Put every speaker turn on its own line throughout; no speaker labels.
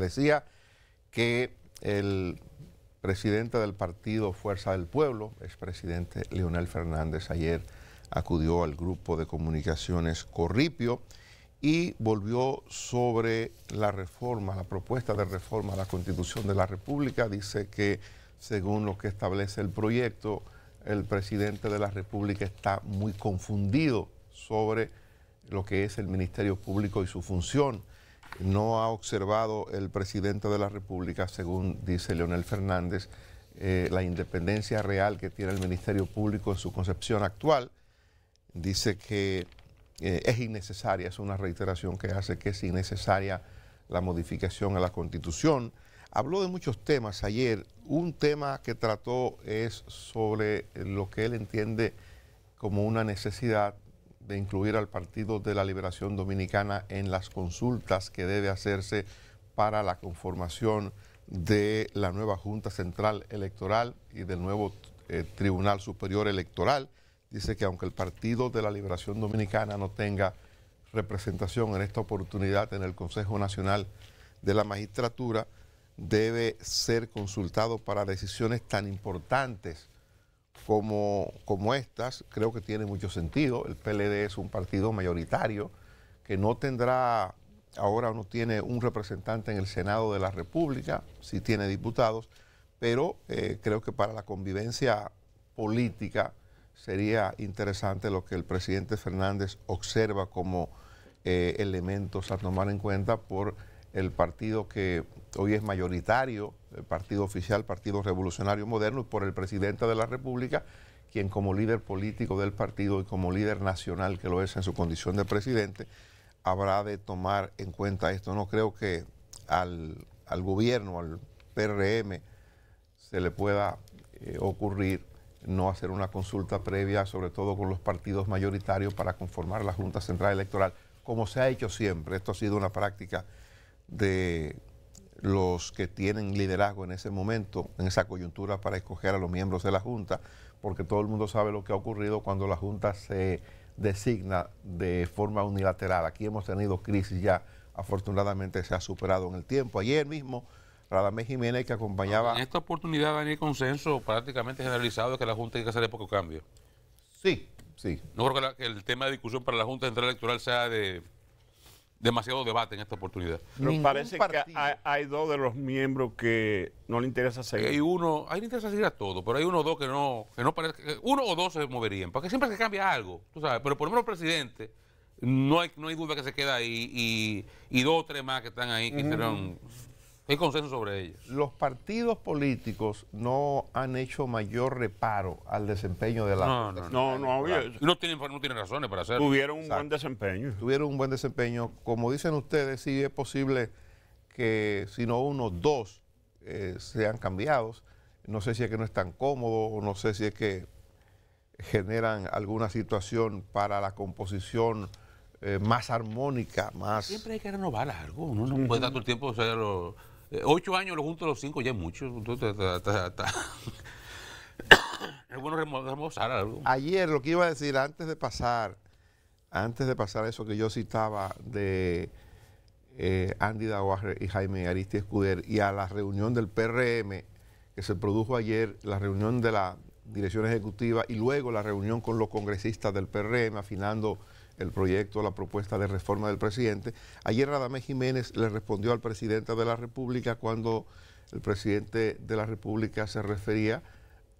Decía que el presidente del partido Fuerza del Pueblo, expresidente Leonel Fernández, ayer acudió al grupo de comunicaciones Corripio y volvió sobre la reforma, la propuesta de reforma a la Constitución de la República. Dice que según lo que establece el proyecto, el presidente de la República está muy confundido sobre lo que es el Ministerio Público y su función no ha observado el presidente de la República, según dice Leonel Fernández, eh, la independencia real que tiene el Ministerio Público en su concepción actual. Dice que eh, es innecesaria, es una reiteración que hace que es innecesaria la modificación a la Constitución. Habló de muchos temas ayer. Un tema que trató es sobre lo que él entiende como una necesidad de incluir al Partido de la Liberación Dominicana en las consultas que debe hacerse para la conformación de la nueva Junta Central Electoral y del nuevo eh, Tribunal Superior Electoral. Dice que aunque el Partido de la Liberación Dominicana no tenga representación en esta oportunidad en el Consejo Nacional de la Magistratura, debe ser consultado para decisiones tan importantes como, como estas, creo que tiene mucho sentido. El PLD es un partido mayoritario que no tendrá, ahora no tiene un representante en el Senado de la República, si tiene diputados, pero eh, creo que para la convivencia política sería interesante lo que el presidente Fernández observa como eh, elementos a tomar en cuenta por el partido que hoy es mayoritario partido oficial, Partido Revolucionario Moderno, y por el presidente de la República, quien como líder político del partido y como líder nacional que lo es en su condición de presidente, habrá de tomar en cuenta esto. No creo que al, gobierno, al PRM, se le pueda eh, ocurrir no hacer una consulta previa, sobre todo con los partidos mayoritarios, para conformar la Junta Central Electoral, como se ha hecho siempre. Esto ha sido una práctica de los que tienen liderazgo en ese momento, en esa coyuntura para escoger a los miembros de la Junta, porque todo el mundo sabe lo que ha ocurrido cuando la Junta se designa de forma unilateral. Aquí hemos tenido crisis ya, afortunadamente se ha superado en el tiempo. Ayer mismo, Radamés Jiménez que acompañaba...
En esta oportunidad va a consenso prácticamente generalizado de que la Junta tiene que hacer de poco cambio. Sí, sí. No creo que, el tema de discusión para la Junta Central Electoral sea de demasiado debate en esta oportunidad. Pero parece que hay, dos de los miembros que no le interesa seguir. Hay uno, ahí le interesa seguir a todo, pero hay uno o dos que no, que no parece, que uno o dos se moverían, porque siempre se cambia algo, tú sabes, pero por lo menos el presidente, no hay, no duda que se queda ahí, y, dos o tres más que están ahí, que hay consenso sobre ello.
Los partidos políticos no han hecho mayor reparo al desempeño de la. No, no, no, no, No
tienen, no tienen razones para hacerlo. Tuvieron un buen
desempeño. Tuvieron un buen desempeño. Como dicen ustedes, sí es posible que, si no uno, dos eh, sean cambiados. No sé si es que no están cómodos o no sé si es que generan alguna situación para la composición. Eh, más armónica, más... Siempre hay que renovar algo, uno no puede
el tiempo ser... Eh, ocho años lo junto los cinco ya es mucho. bueno remozar algo.
Ayer lo que iba a decir antes de pasar, antes de pasar eso que yo citaba de eh, Andy Daguaje y Jaime Aristi Escuder y a la reunión del PRM que se produjo ayer, la reunión de la dirección ejecutiva y luego la reunión con los congresistas del PRM afinando el proyecto, la propuesta de reforma del presidente. Ayer Radamés Jiménez le respondió al presidente de la República cuando el presidente de la República se refería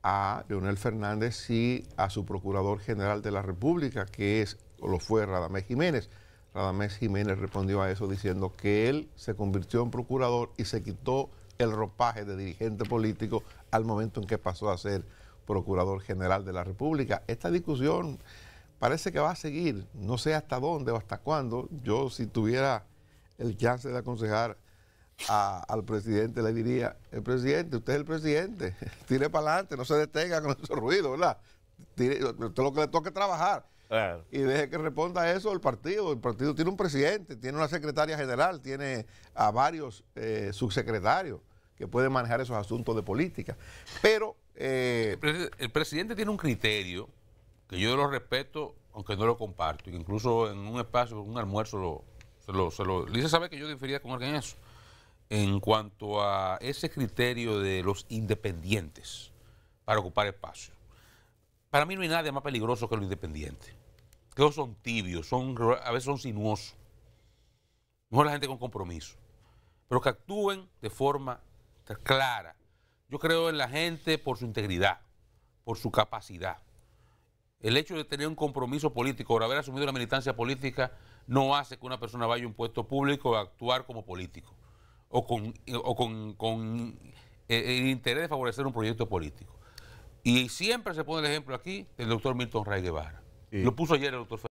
a Leonel Fernández y a su procurador general de la República, que es o lo fue Radamés Jiménez. Radamés Jiménez respondió a eso diciendo que él se convirtió en procurador y se quitó el ropaje de dirigente político al momento en que pasó a ser Procurador General de la República. Esta discusión parece que va a seguir, no sé hasta dónde o hasta cuándo. Yo si tuviera el chance de aconsejar al presidente, le diría, el presidente, usted es el presidente, tire para adelante, no se detenga con esos ruido, ¿verdad? Tire, usted lo que le toque trabajar. Y deje que responda eso el partido. El partido tiene un presidente, tiene una secretaria general, tiene a varios eh, subsecretarios que pueden manejar esos asuntos de política. Pero eh,
el, presidente tiene un criterio que yo lo respeto, aunque no lo comparto. Incluso en un espacio, en un almuerzo, lo, se lo, dice saber que yo difería con alguien en eso. En cuanto a ese criterio de los independientes para ocupar espacio. Para mí no hay nadie más peligroso que los independientes. Que son tibios, son, a veces son sinuosos. Mejor la gente con compromiso. Pero que actúen de forma clara, yo creo en la gente por su integridad, por su capacidad. El hecho de tener un compromiso político por haber asumido la militancia política no hace que una persona vaya a un puesto público a actuar como político o con, eh, el interés de favorecer un proyecto político. Y siempre se pone el ejemplo aquí del doctor Milton Ray Guevara. Lo puso ayer el doctor